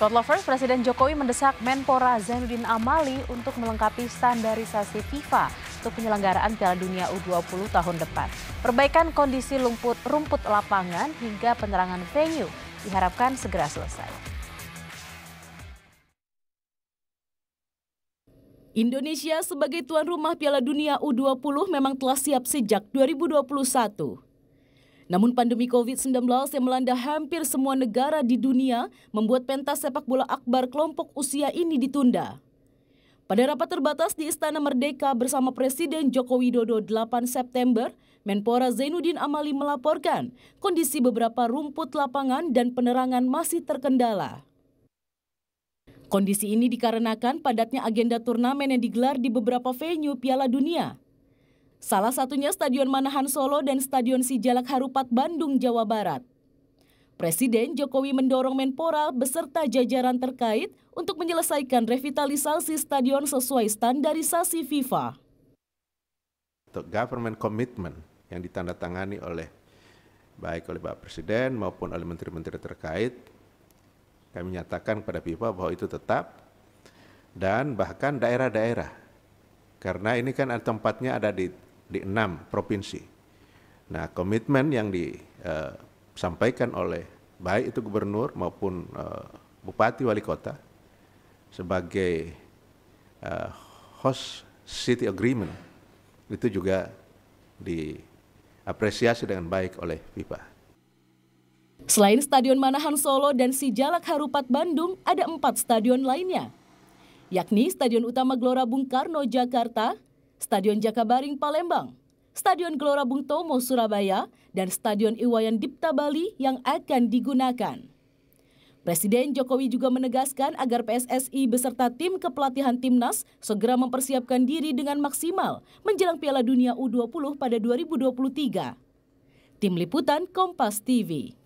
Cloud Lovers, Presiden Jokowi mendesak Menpora Zainuddin Amali untuk melengkapi standarisasi FIFA untuk penyelenggaraan Piala Dunia U20 tahun depan. Perbaikan kondisi lumput, rumput lapangan hingga penerangan venue diharapkan segera selesai. Indonesia sebagai tuan rumah Piala Dunia U20 memang telah siap sejak 2021. Namun pandemi COVID-19 yang melanda hampir semua negara di dunia membuat pentas sepak bola akbar kelompok usia ini ditunda. Pada rapat terbatas di Istana Merdeka bersama Presiden Joko Widodo 8 September, Menpora Zainuddin Amali melaporkan kondisi beberapa rumput lapangan dan penerangan masih terkendala. Kondisi ini dikarenakan padatnya agenda turnamen yang digelar di beberapa venue Piala Dunia. Salah satunya Stadion Manahan Solo dan Stadion Sijalak Harupat Bandung, Jawa Barat. Presiden Jokowi mendorong Menpora beserta jajaran terkait untuk menyelesaikan revitalisasi stadion sesuai standarisasi FIFA. The government commitment yang ditandatangani oleh baik oleh Pak Presiden maupun oleh menteri-menteri terkait kami nyatakan kepada FIFA bahwa itu tetap dan bahkan daerah-daerah karena ini kan tempatnya ada di di enam provinsi. Nah, komitmen yang disampaikan eh, oleh baik itu gubernur maupun eh, bupati wali kota sebagai eh, host city agreement itu juga diapresiasi dengan baik oleh FIFA. Selain Stadion Manahan Solo dan Sijalak Harupat Bandung, ada empat stadion lainnya, yakni Stadion Utama Gelora Bung Karno Jakarta, Stadion Jakabaring Palembang, Stadion Gelora Bung Tomo Surabaya, dan Stadion Iwayan Dipta Bali yang akan digunakan. Presiden Jokowi juga menegaskan agar PSSI beserta tim kepelatihan timnas segera mempersiapkan diri dengan maksimal menjelang Piala Dunia U20 pada 2023. Tim Liputan Kompas TV